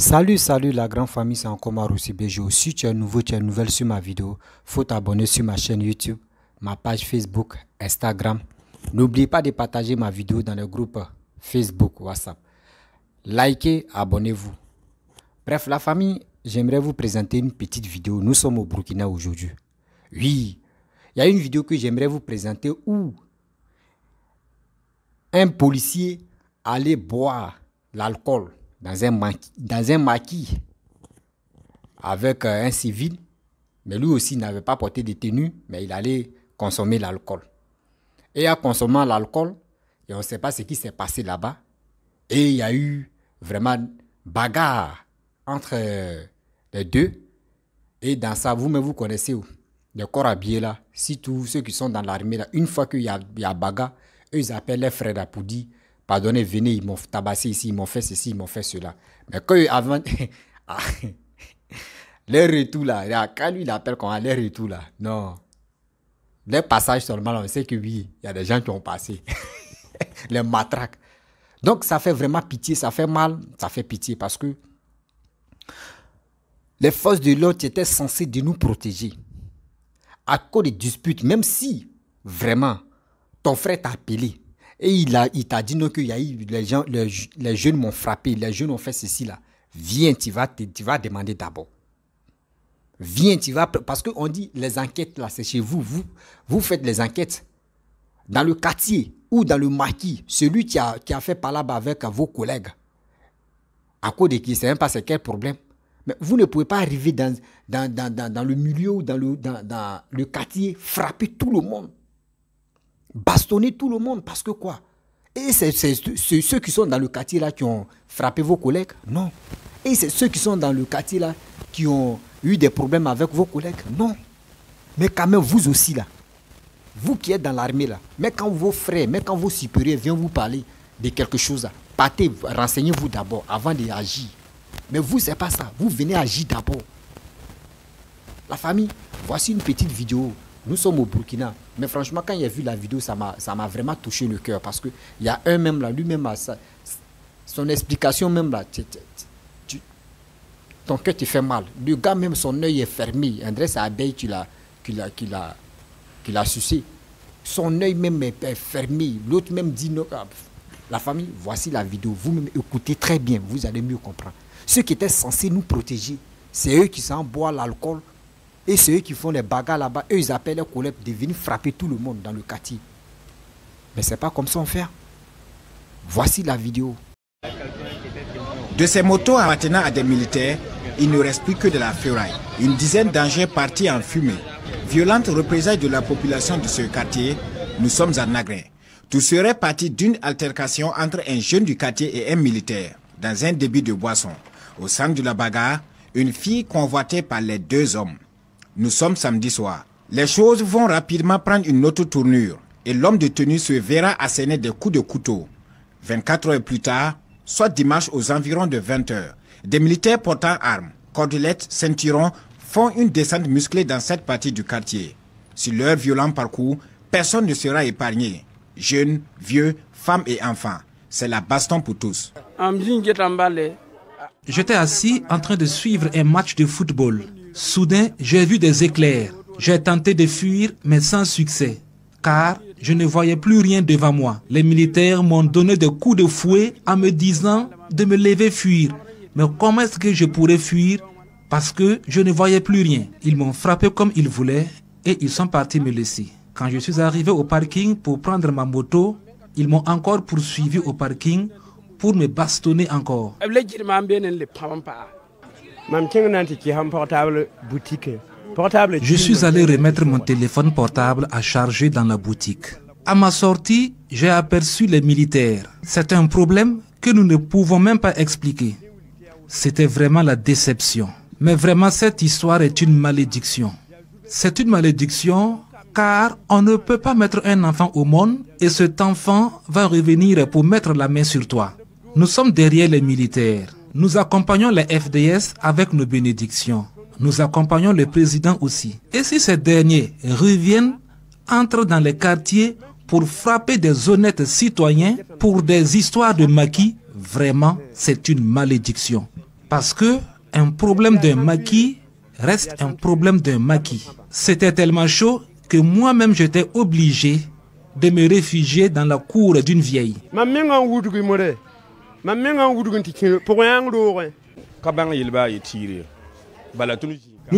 Salut, salut la grande famille, c'est encore Maroussi Bejo. Si tu es nouveau, tu es nouvelle sur ma vidéo, faut t'abonner sur ma chaîne YouTube, ma page Facebook, Instagram. N'oublie pas de partager ma vidéo dans le groupe Facebook, WhatsApp. Likez, abonnez-vous. Bref, la famille, j'aimerais vous présenter une petite vidéo. Nous sommes au Burkina aujourd'hui. Oui, il y a une vidéo que j'aimerais vous présenter où un policier allait boire l'alcool dans un, dans un maquis avec euh, un civil, mais lui aussi n'avait pas porté de tenue, mais il allait consommer l'alcool. Et en consommant l'alcool, et on ne sait pas ce qui s'est passé là-bas, et il y a eu vraiment bagarre entre euh, les deux. Et dans ça, vous-même, vous connaissez le corps habillé là, si tous ceux qui sont dans l'armée là, une fois qu'il y, y a, bagarre, ils appellent les frères à pardonnez, venez, ils m'ont tabassé ici, ils m'ont fait ceci, ils m'ont fait cela. Mais quand avant, les retours là, quand lui, il appelle qu'on a les retours là, non. Les passages seulement, on sait que oui, il y a des gens qui ont passé. les matraques. Donc ça fait vraiment pitié, ça fait mal, ça fait pitié parce que les forces de l'autre étaient censées de nous protéger. À cause des disputes, même si vraiment ton frère t'a appelé, et il t'a dit non que les, gens, les, jeunes m'ont frappé, les jeunes ont fait ceci là. Viens, tu vas, tu, demander d'abord. Viens, tu vas. Parce qu'on dit les enquêtes là, c'est chez vous. vous. Vous faites les enquêtes. Dans le quartier ou dans le maquis, celui qui a, qui a fait palabre avec vos collègues, à cause de qui, c'est même pas c'est quel problème. Mais vous ne pouvez pas arriver dans, dans, le milieu ou dans le, dans le quartier, frapper tout le monde bastonner tout le monde parce que quoi Et c'est ceux qui sont dans le quartier là qui ont frappé vos collègues Non. Et c'est ceux qui sont dans le quartier là qui ont eu des problèmes avec vos collègues Non. Mais quand même, vous aussi là, vous qui êtes dans l'armée là, mais quand vos frères, mais quand vos supérieurs viennent vous parler de quelque chose là, partez, renseignez-vous d'abord avant d'agir. Mais vous, c'est pas ça. Vous venez agir d'abord. La famille, voici une petite vidéo nous sommes au Burkina. Mais franchement, quand il a vu la vidéo, ça m'a vraiment touché le cœur. Parce qu'il y a un même là, lui-même, son explication même là, tu, ton cœur te fait mal. Le gars même, son œil est fermé. André, c'est Abeille qui l'a qui sucé. Son œil même est fermé. L'autre même dit non. Ah, la famille, voici la vidéo. Vous-même écoutez très bien, vous allez mieux comprendre. Ceux qui étaient censés nous protéger, c'est eux qui s'en boivent l'alcool et ceux qui font les bagarres là-bas, eux, ils appellent les collègues de venir frapper tout le monde dans le quartier. Mais ce n'est pas comme ça on fait. Voici la vidéo. De ces motos maintenant à des militaires, il ne reste plus que de la ferraille. Une dizaine d'engins partis en fumée. Violente représailles de la population de ce quartier, nous sommes en Nagré. Tout serait parti d'une altercation entre un jeune du quartier et un militaire, dans un débit de boisson. Au centre de la bagarre, une fille convoitée par les deux hommes. Nous sommes samedi soir. Les choses vont rapidement prendre une autre tournure et l'homme de tenue se verra asséner des coups de couteau. 24 heures plus tard, soit dimanche aux environs de 20 heures, des militaires portant armes, cordelettes, ceinturons font une descente musclée dans cette partie du quartier. Sur leur violent parcours, personne ne sera épargné. Jeunes, vieux, femmes et enfants. C'est la baston pour tous. J'étais assis en train de suivre un match de football. Soudain, j'ai vu des éclairs. J'ai tenté de fuir, mais sans succès, car je ne voyais plus rien devant moi. Les militaires m'ont donné des coups de fouet en me disant de me lever fuir. Mais comment est-ce que je pourrais fuir parce que je ne voyais plus rien Ils m'ont frappé comme ils voulaient et ils sont partis me laisser. Quand je suis arrivé au parking pour prendre ma moto, ils m'ont encore poursuivi au parking pour me bastonner encore. Je suis allé remettre mon téléphone portable à charger dans la boutique. À ma sortie, j'ai aperçu les militaires. C'est un problème que nous ne pouvons même pas expliquer. C'était vraiment la déception. Mais vraiment, cette histoire est une malédiction. C'est une malédiction car on ne peut pas mettre un enfant au monde et cet enfant va revenir pour mettre la main sur toi. Nous sommes derrière les militaires. Nous accompagnons les FDS avec nos bénédictions. Nous accompagnons le président aussi. Et si ces derniers reviennent, entrent dans les quartiers pour frapper des honnêtes citoyens pour des histoires de maquis, vraiment, c'est une malédiction. Parce que un problème d'un maquis reste un problème d'un maquis. C'était tellement chaud que moi-même j'étais obligé de me réfugier dans la cour d'une vieille. Nous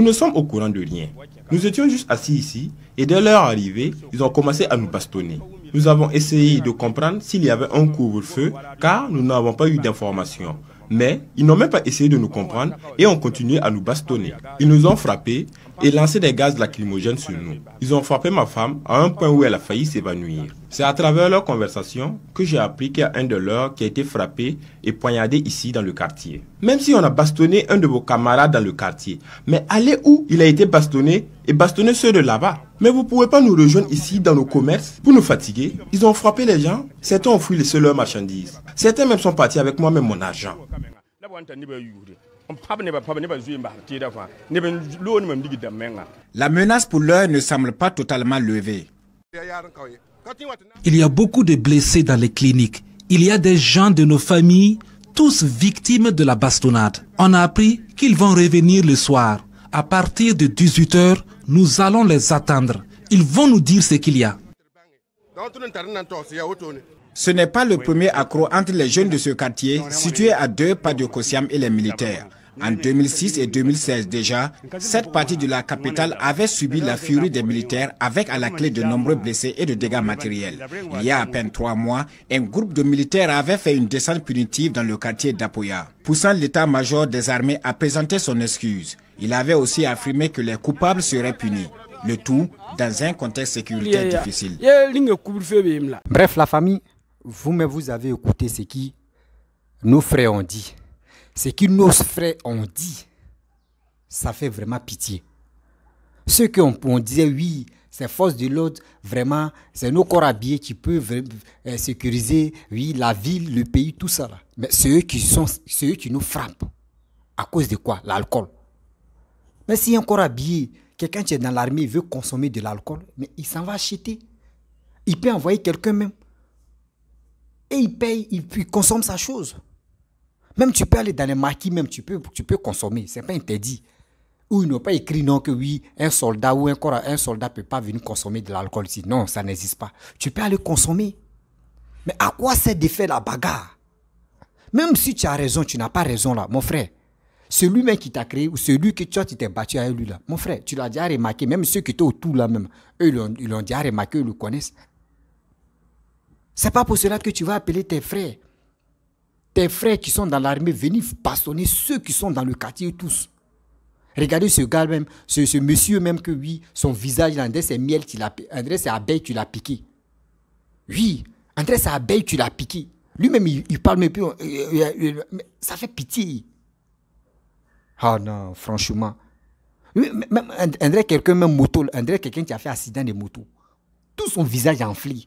ne sommes au courant de rien. Nous étions juste assis ici et dès leur arrivée, ils ont commencé à nous bastonner. Nous avons essayé de comprendre s'il y avait un couvre-feu car nous n'avons pas eu d'informations. Mais ils n'ont même pas essayé de nous comprendre et ont continué à nous bastonner. Ils nous ont frappés et lancé des gaz lacrymogènes sur nous. Ils ont frappé ma femme à un point où elle a failli s'évanouir. C'est à travers leur conversation que j'ai appris qu'il y a un de leurs qui a été frappé et poignardé ici dans le quartier. Même si on a bastonné un de vos camarades dans le quartier, mais allez où il a été bastonné et bastonné ceux de là-bas mais vous pouvez pas nous rejoindre ici dans nos commerces pour nous fatiguer. Ils ont frappé les gens. Certains ont fui les leurs marchandises. Certains même sont partis avec moi-même mon argent. La menace pour l'heure ne semble pas totalement levée. Il y a beaucoup de blessés dans les cliniques. Il y a des gens de nos familles, tous victimes de la bastonnade. On a appris qu'ils vont revenir le soir, à partir de 18h nous allons les attendre. Ils vont nous dire ce qu'il y a. Ce n'est pas le premier accro entre les jeunes de ce quartier, situé à deux pas de Kossiam et les militaires. En 2006 et 2016 déjà, cette partie de la capitale avait subi la furie des militaires avec à la clé de nombreux blessés et de dégâts matériels. Il y a à peine trois mois, un groupe de militaires avait fait une descente punitive dans le quartier d'Apoya, poussant l'état-major des armées à présenter son excuse. Il avait aussi affirmé que les coupables seraient punis. Le tout dans un contexte sécuritaire difficile. Bref, la famille, vous-même, vous avez écouté ce qui nos frères ont dit. Ce que nos frères ont dit, ça fait vraiment pitié. Ceux qui ont, on disait oui, c'est force de l'autre, vraiment, c'est nos corps habillés qui peuvent euh, sécuriser, oui, la ville, le pays, tout ça. Mais ceux qui sont, ceux qui nous frappent, à cause de quoi L'alcool. Mais si un corps habillé, quelqu'un qui est dans l'armée, veut consommer de l'alcool, mais il s'en va acheter. Il peut envoyer quelqu'un même. Et il paye, il, il consomme sa chose. Même tu peux aller dans les maquis, même tu peux, tu peux consommer. Ce n'est pas interdit. Ou ils n'ont pas écrit non que oui, un soldat ou un corps un soldat ne peut pas venir consommer de l'alcool ici. Non, ça n'existe pas. Tu peux aller consommer. Mais à quoi c'est de faire la bagarre Même si tu as raison, tu n'as pas raison là, mon frère. Celui-même qui t'a créé ou celui que toi tu t'es battu avec lui là, mon frère, tu l'as déjà remarqué. Même ceux qui étaient autour là même, eux ils l'ont déjà remarqué, ils le connaissent. C'est pas pour cela que tu vas appeler tes frères tes frères qui sont dans l'armée, venez bastonner ceux qui sont dans le quartier, tous. Regardez ce gars même, ce, monsieur même que oui, son visage, André, c'est miel, tu André, c'est abeille, tu l'as piqué. Oui, André, c'est abeille, tu l'as piqué. Lui-même, il, parle, même plus. Euh, euh, euh, ça fait pitié. Ah oh non, franchement. André, quelqu'un, même moto, André, quelqu'un qui a fait accident de moto. Tout son visage enflé.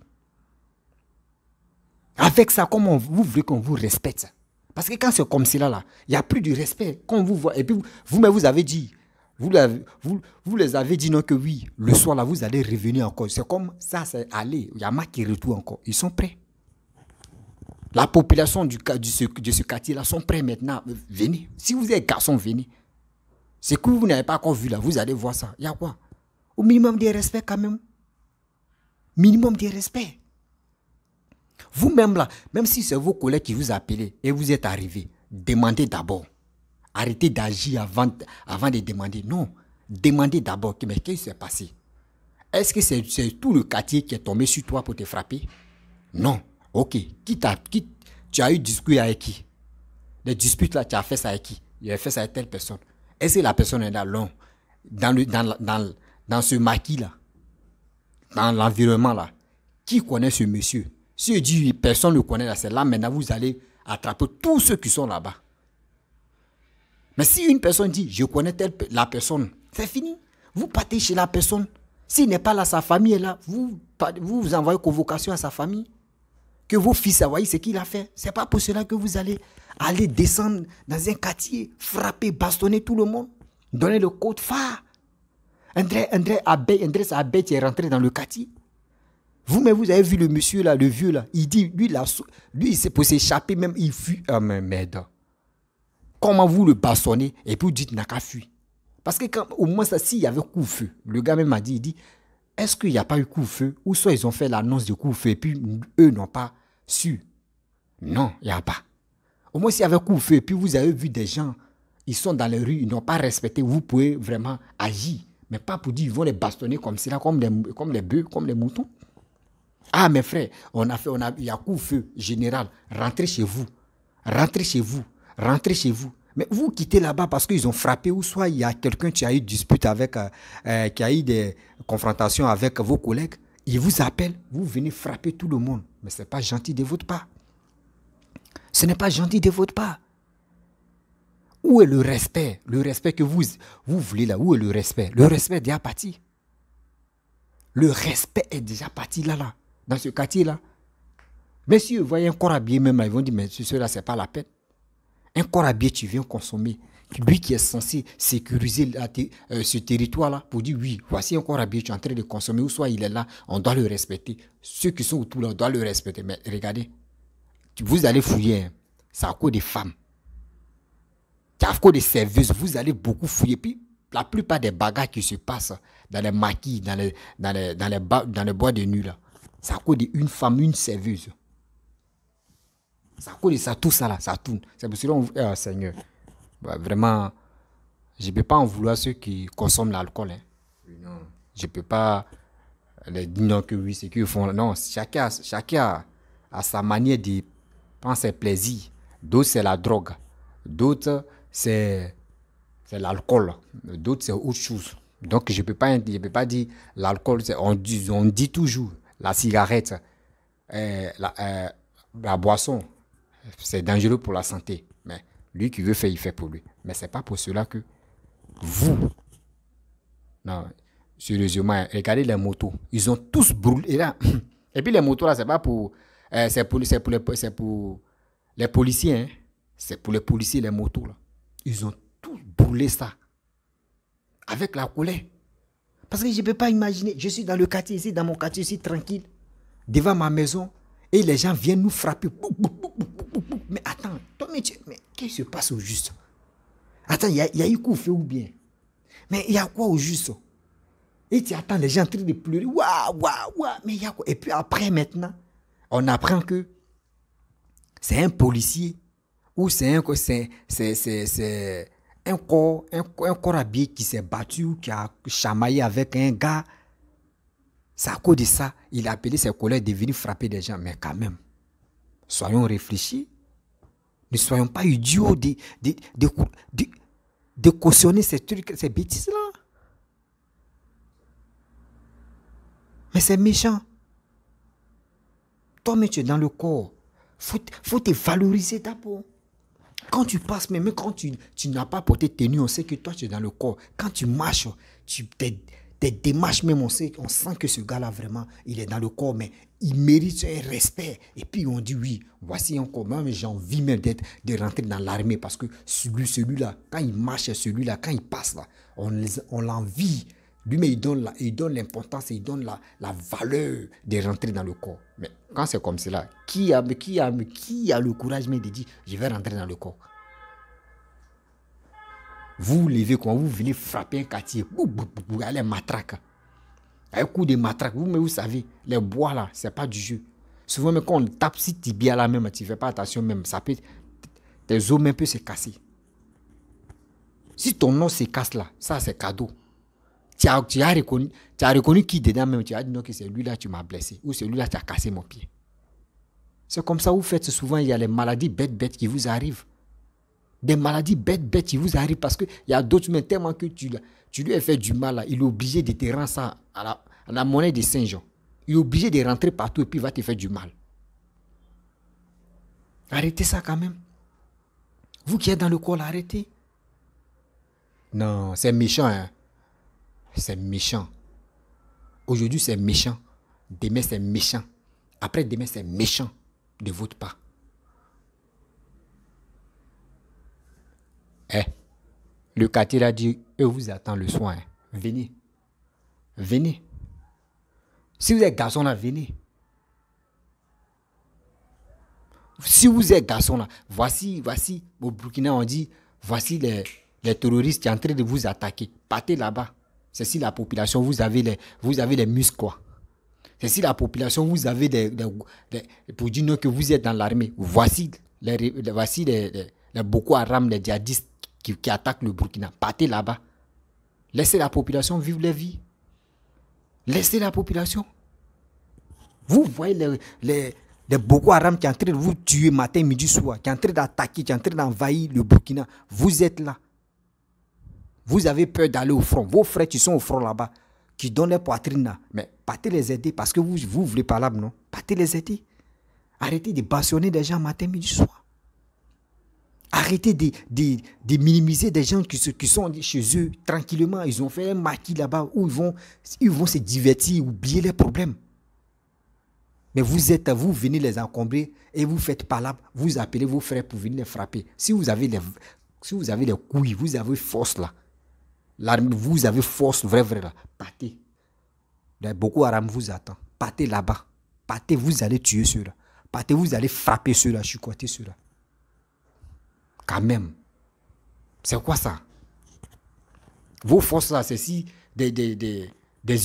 Avec ça, comment vous voulez qu'on vous respecte Parce que quand c'est comme cela, il n'y a plus de respect. Quand vous voit, et puis vous-même, vous avez dit, vous, les avez dit non que oui, le soir, là, vous allez revenir encore. C'est comme ça, c'est aller. Il y a ma qui retourne encore. Ils sont prêts. La population du, du, de ce quartier-là sont prêts maintenant. Venez. Si vous êtes garçon, venez. Ce que vous n'avez pas encore vu là, vous allez voir ça. Il y a quoi Au minimum des respects quand même. Minimum des respects. Vous-même là, même si c'est vos collègues qui vous appellent et vous êtes arrivé, demandez d'abord. Arrêtez d'agir avant, avant de demander. Non, demandez d'abord, mais qu'est-ce qui s'est passé Est-ce que c'est tout le quartier qui est tombé sur toi pour te frapper Non. Ok, qui t'a, tu as eu discuté avec qui Les disputes là, tu as fait ça avec qui Il a fait ça avec telle personne. Est-ce que la personne est là Dans, dans ce maquis là, dans l'environnement là, qui connaît ce monsieur si je dis personne ne connaît là, c'est là maintenant vous allez attraper tous ceux qui sont là-bas. Mais si une personne dit je connais la personne, c'est fini. Vous partez chez la personne. S'il n'est pas là, sa famille est là. Vous vous, vous envoyez convocation à sa famille. Que vos fils voyez ce qu'il a fait. C'est pas pour cela que vous allez aller descendre dans un quartier, frapper, bastonner tout le monde, donner le code phare. André, André Abbey, André Abbey est rentré dans le quartier. Vous, mais vous avez vu le monsieur là, le vieux là. Il dit, lui, lui il s'est pour s'échapper, même il fuit. Ah, mais merde. Comment vous le bastonnez et puis vous dites, n'a qu'à fuir. Parce que au moins, s'il y avait coup-feu, le gars même a dit, il dit, est-ce qu'il n'y a pas eu coup-feu Ou soit ils ont fait l'annonce de coup-feu et puis eux n'ont pas su. Non, il n'y a pas. Au moins, s'il y avait coup-feu et puis vous avez vu des gens, ils sont dans les rues, ils n'ont pas respecté, vous pouvez vraiment agir. Mais pas pour dire, ils vont les bastonner comme cela, comme les, comme les bœufs, comme les moutons. Ah, mes frères, on a fait, on a, il y a coup feu général. Rentrez chez vous. Rentrez chez vous. Rentrez chez vous. Mais vous quittez là-bas parce qu'ils ont frappé ou soit il y a quelqu'un qui a eu dispute avec, euh, euh, qui a eu des confrontations avec vos collègues. Ils vous appellent, vous venez frapper tout le monde. Mais ce n'est pas gentil de votre part. Ce n'est pas gentil de votre part. Où est le respect Le respect que vous, vous voulez là, où est le respect Le respect est déjà parti. Le respect est déjà parti là, là dans ce quartier-là. Mais si vous voyez un corps même là, ils vont dire, mais cela, ce n'est pas la peine. Un corps tu viens consommer. Lui qui est censé sécuriser euh, ce territoire-là pour dire, oui, voici un corps tu es en train de consommer, ou soit il est là, on doit le respecter. Ceux qui sont autour, là, on doit le respecter. Mais regardez, vous allez fouiller, ça hein. c'est à cause des femmes. C'est à cause des services, vous allez beaucoup fouiller. Puis, la plupart des bagages qui se passent dans les maquis, dans les, dans les, dans les, dans les bois de nuit, là, ça coûte une femme, une serveuse. Ça coûte ça, tout ça là, ça tourne. C'est pour cela ah, Seigneur, bah, vraiment, je ne peux pas en vouloir ceux qui consomment l'alcool. Hein. Je ne peux pas les dire non que oui, c'est qu'ils font. Non, chacun, chacun a, sa manière de prendre ses plaisirs. D'autres, c'est la drogue. D'autres, c'est c'est l'alcool. D'autres, c'est autre chose. Donc, je ne peux, pas, peux pas dire l'alcool, on on dit toujours la cigarette, euh, euh, la, boisson, c'est dangereux pour la santé. Mais lui qui veut faire, il fait pour lui. Mais c'est pas pour cela que vous, non, sérieusement, regardez les motos, ils ont tous brûlé. Et, là, et puis les motos là, c'est pas pour, euh, c'est pour, pour, les, pour les policiers, hein. c'est pour les policiers les motos là. Ils ont tous brûlé ça avec la colère. Parce que je ne peux pas imaginer, je suis dans le quartier ici, dans mon quartier ici, tranquille, devant ma maison, et les gens viennent nous frapper. Mais attends, mais, qu'est-ce qui se passe au juste Attends, il y, a eu coup fait ou bien Mais il y a quoi au juste Et tu attends les gens en train de pleurer. Waouh, waouh, mais y a quoi Et puis après, maintenant, on apprend que c'est un policier ou c'est un, c'est, c'est, un corps, un, habillé qui s'est battu, qui a chamaillé avec un gars. C'est à cause de ça, il a appelé ses collègues de venir frapper des gens. Mais quand même, soyons réfléchis. Ne soyons pas idiots de, cautionner ces trucs, ces bêtises-là. Mais c'est méchant. Toi, mais tu es dans le corps. Faut, faut te valoriser d'abord. Quand tu passes, même quand tu, n'as pas porté tenue, on sait que toi, tu es dans le corps. Quand tu marches, tu, tes, tes démarches même, on, sait, on sent que ce gars-là, vraiment, il est dans le corps, mais il mérite un respect. Et puis, on dit, oui, voici un corps. mais j'ai envie même d'être, de rentrer dans l'armée parce que celui, celui-là, quand il marche, celui-là, quand il passe, là, on, on l'envie. Lui, mais il donne l'importance et il donne la, la valeur de rentrer dans le corps. Mais quand c'est comme cela, qui a, qui, a, qui a le courage même de dire je vais rentrer dans le corps Vous levez quand vous venez frapper un quartier, vous, vous allez matraque. Un coup de matraque, vous, mais vous savez, les bois là, c'est pas du jeu. Souvent, quand on tape si bien là même, tu fais pas attention même, ça peut, tes os même peuvent se casser. Si ton nom se casse là, ça c'est cadeau tu as, reconnu, qui dedans même, tu as dit non, que c'est lui-là tu m'as blessé, ou c'est lui-là tu as cassé mon pied. C'est comme ça, vous faites souvent, il y a les maladies bêtes, bêtes qui vous arrivent. Des maladies bêtes, bêtes qui vous arrivent parce qu'il y a d'autres, mais tellement que tu, tu lui as fait du mal, il est obligé de te rendre ça à la, à la monnaie de Saint-Jean. Il est obligé de rentrer partout et puis il va te faire du mal. Arrêtez ça quand même. Vous qui êtes dans le col, arrêtez. Non, c'est méchant. Hein? c'est méchant. Aujourd'hui, c'est méchant. Demain, c'est méchant. Après demain, c'est méchant de votre part. Eh, le quartier a dit, eux vous attend le soin. Hein. Venez. Venez. Si vous êtes garçon là, venez. Si vous êtes garçon là, voici, voici, au Burkina, on dit, voici les, les terroristes qui sont en train de vous attaquer. Partez là-bas. C'est si la population, vous avez les, vous avez les muscles, C'est si la population, vous avez des, pour dire que vous êtes dans l'armée. Voici les, voici les, Boko Haram, les djihadistes qui, attaquent le Burkina. Partez là-bas. Laissez la population vivre les vie. Laissez la population. Vous voyez les, les, les Boko Haram qui est en train de vous tuer matin, midi, soir, qui est en train d'attaquer, qui est en train d'envahir le Burkina. Vous êtes là. Vous avez peur d'aller au front. Vos frères qui sont au front là-bas, qui donnent la poitrine là, mais partez les aider parce que vous, vous voulez pas non Partez les aider. Arrêtez de bastionner des gens matin, midi, soir. Arrêtez de, minimiser des gens qui, qui sont chez eux tranquillement. Ils ont fait un maquis là-bas où ils vont, ils vont se divertir, oublier les problèmes. Mais vous êtes, à vous venez les encombrer et vous faites pas vous appelez vos frères pour venir les frapper. Si vous avez les, si vous avez les couilles, vous avez force là, vous avez force, vrai, vrai, là. Partez. Beaucoup Aram vous attendent Partez là-bas. Partez, vous allez tuer ceux-là. Partez, vous allez frapper ceux-là, chicoter ceux-là. Quand même. C'est quoi ça Vos forces, là, c'est si des, des,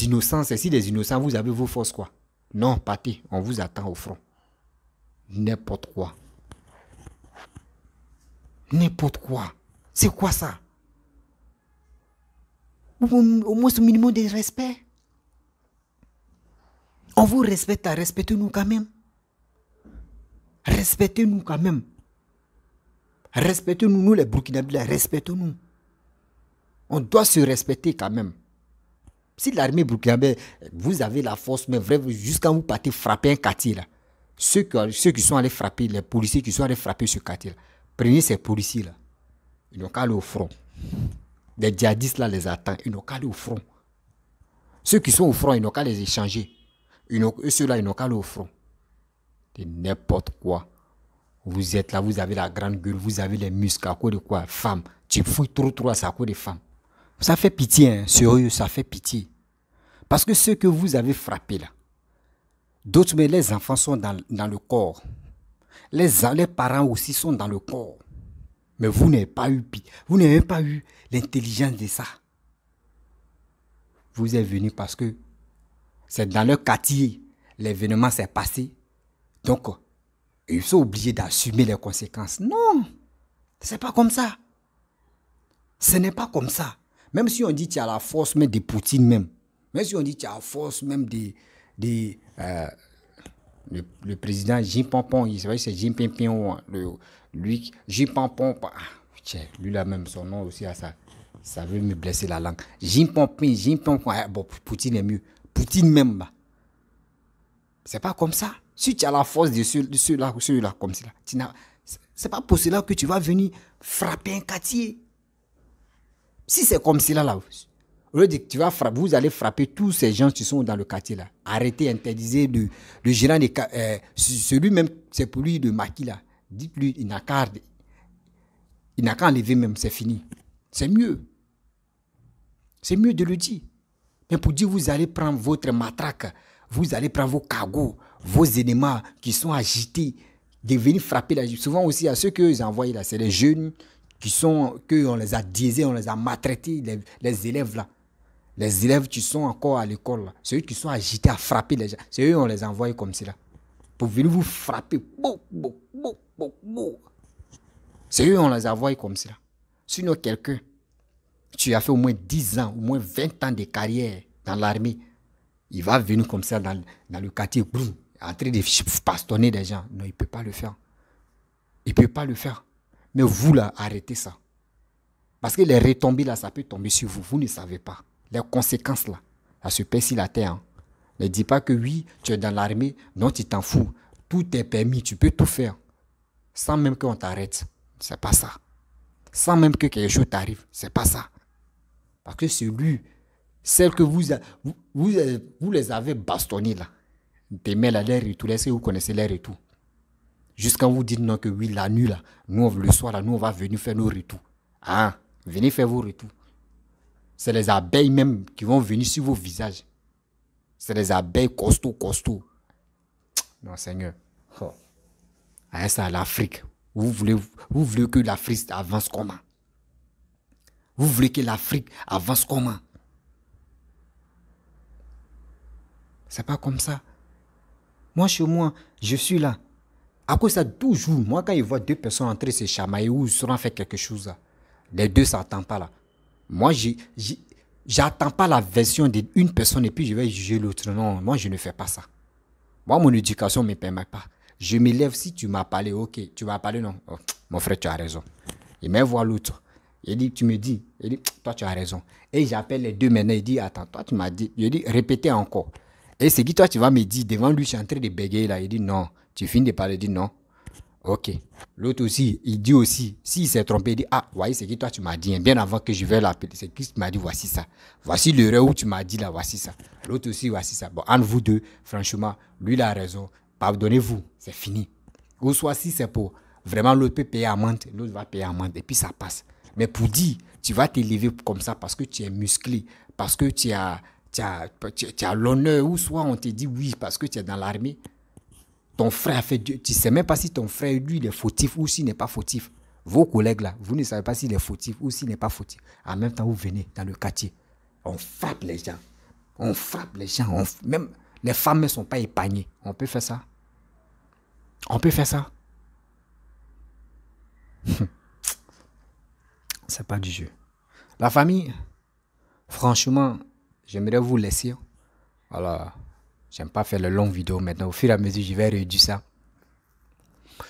innocents, c'est si des innocents, vous avez vos forces, quoi. Non, partez, on vous attend au front. N'importe quoi. N'importe quoi. C'est quoi ça au moins ce minimum de respect. On vous respecte, respectez-nous quand même. Respectez-nous quand même. Respectez-nous, nous les Burkinabés, respectez-nous. On doit se respecter quand même. Si l'armée burkinabé, vous avez la force, mais vraiment, jusqu'à vous partez frapper un quartier, là. Ceux, qui, sont allés frapper, les policiers qui sont allés frapper ce quartier, prenez ces policiers-là. Ils n'ont qu'à aller au front des djihadistes là les attendent. Ils n'ont qu'à aller au front. Ceux qui sont au front, ils n'ont qu'à les échanger. Ceux-là, ils n'ont qu'à aller au front. n'importe quoi. Vous êtes là, vous avez la grande gueule, vous avez les muscles, à cause de quoi Femme, Tu fouilles trop, trop, à cause des femmes. Ça fait pitié, hein, sérieux, ça fait pitié. Parce que ceux que vous avez frappés là, d'autres, mais les enfants sont dans, le corps. Les, les parents aussi sont dans le corps. Mais vous n'avez pas eu pitié. Vous n'avez pas eu l'intelligence de ça. Vous êtes venu parce que c'est dans leur quartier, l'événement s'est passé. Donc, ils sont obligés d'assumer les conséquences. Non, c'est pas comme ça. Ce n'est pas comme ça. Même si on dit y a la force même de Poutine même. Même si on dit y a la force même des... de euh, le, président Jim Pompon, il c'est Jim Pimpin, lui, Jim Pompon, lui là même son nom aussi à ça. Ça veut me blesser la langue. Jim Pompin Bon, Poutine est mieux. Poutine même C'est pas comme ça. Si tu as la force de ceux-là, là comme ça, c'est pas pour cela que tu vas venir frapper un quartier. Si c'est comme cela là, au lieu de tu vas vous allez frapper tous ces gens qui sont dans le quartier là. Arrêtez, interdisez le, gérant de, euh, celui même, c'est pour lui de maquiller Dites-lui, il n'a qu'à il n'a qu'à enlever même, c'est fini. C'est mieux. C'est mieux de le dire. Mais pour dire, vous allez prendre votre matraque, vous allez prendre vos cagots, vos éléments qui sont agités, de venir frapper la Souvent aussi, à ceux qu'ils envoient là, c'est les jeunes qui sont, qu'on les a diésés, on les a maltraités, les, élèves là. Les élèves qui sont encore à l'école, ceux qui sont agités à frapper les gens, c'est eux on les envoie comme cela. Pour venir vous frapper, bou bou bou bou c'est eux, on les envoie comme ça. Sinon, quelqu'un, tu as fait au moins 10 ans, au moins 20 ans de carrière dans l'armée, il va venir comme ça dans, le quartier, boum, en train de pastonner des gens. Non, il ne peut pas le faire. Il ne peut pas le faire. Mais vous, là, arrêtez ça. Parce que les retombées, là, ça peut tomber sur vous. Vous ne savez pas. Les conséquences, là, ça se pèse la terre. Hein. Ne dis pas que oui, tu es dans l'armée. Non, tu t'en fous. Tout est permis. Tu peux tout faire. Sans même qu'on t'arrête. C'est pas ça. Sans même que quelque chose t'arrive, c'est pas ça. Parce que celui, celle que vous, vous, vous, les avez bastonné là, des mails l'air et tout, est-ce que vous connaissez l'air et tout Jusqu'à vous dites non que oui, la nuit là, nous le soir là, nous on va venir faire nos retours. Hein venez faire vos retours. C'est les abeilles même qui vont venir sur vos visages. C'est les abeilles costauds, costauds. Non, Seigneur. Oh. Ah, c'est à l'Afrique. Vous voulez, voulez que l'Afrique avance comment Vous voulez que l'Afrique avance comment C'est pas comme ça. Moi, chez moi, je suis là. Après ça, toujours, moi, quand je vois deux personnes entrer c'est chamaillé ou seront fait quelque chose, les deux, ça n'attend pas là. Moi, j'attends pas la version d'une personne et puis je vais juger l'autre. Non, moi, je ne fais pas ça. Moi, mon éducation ne me permet pas. Je me lève si tu m'as parlé, ok. Tu m'as parler non oh, Mon frère, tu as raison. Il voit l'autre. Il dit, tu me dis. Il dit, toi, tu as raison. Et j'appelle les deux maintenant. Il dit, attends, toi, tu m'as dit. Il dit, répétez encore. Et c'est qui, toi, tu vas me dire, devant lui, je suis en train de bégayer là. Il dit, non. Tu finis de parler, il dit, non. Ok. L'autre aussi, il dit aussi, s'il s'est trompé, il dit, ah, voyez, c'est qui toi tu m'as dit, hein. bien avant que je vais l'appeler, c'est qui m'a dit, voici ça. Voici l'erreur où tu m'as dit là, voici ça. L'autre aussi, voici ça. Bon, entre vous deux, franchement, lui, il a raison. Pardonnez-vous c'est fini. Ou soit si c'est pour vraiment l'autre peut payer amende, l'autre va payer amende et puis ça passe. Mais pour dire, tu vas te lever comme ça parce que tu es musclé, parce que tu as, tu as, tu as, l'honneur, ou soit on te dit oui parce que tu es dans l'armée. Ton frère fait, tu sais même pas si ton frère, lui, il est fautif ou s'il n'est pas fautif. Vos collègues là, vous ne savez pas s'il est fautif ou s'il n'est pas fautif. En même temps, vous venez dans le quartier. On frappe les gens. On frappe les gens. Même les femmes ne sont pas épargnées. On peut faire ça. On peut faire ça. C'est pas du jeu. La famille, franchement, j'aimerais vous laisser. Alors, j'aime pas faire le long vidéo maintenant. Au fur et à mesure, je vais réduire ça.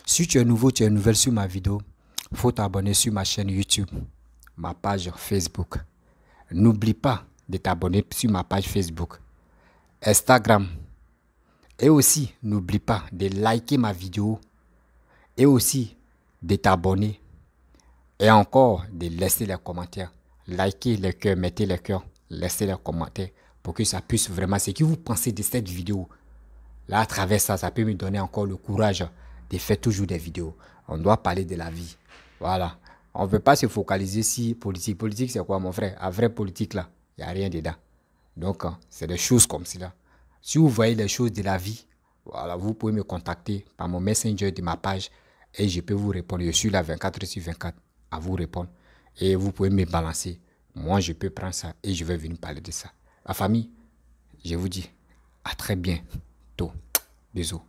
Si tu es nouveau, tu es nouvelle sur ma vidéo, faut t'abonner sur ma chaîne YouTube, ma page Facebook. N'oublie pas de t'abonner sur ma page Facebook, Instagram, et aussi, n'oublie pas de liker ma vidéo et aussi de t'abonner et encore de laisser les commentaires. Likez les cœurs, mettez les cœurs, laissez les commentaires pour que ça puisse vraiment ce que vous pensez de cette vidéo. Là, à travers ça, ça peut me donner encore le courage de faire toujours des vidéos. On doit parler de la vie. Voilà. On ne pas se focaliser si politique. Politique, c'est quoi, mon frère à vraie politique, là, il n'y a rien dedans. Donc, hein, c'est des choses comme cela. Si vous voyez les choses de la vie, voilà, vous pouvez me contacter par mon messenger de ma page et je peux vous répondre. Je suis là 24 sur 24 à vous répondre et vous pouvez me balancer. Moi, je peux prendre ça et je vais venir parler de ça. La famille, je vous dis à très bientôt. Bisous.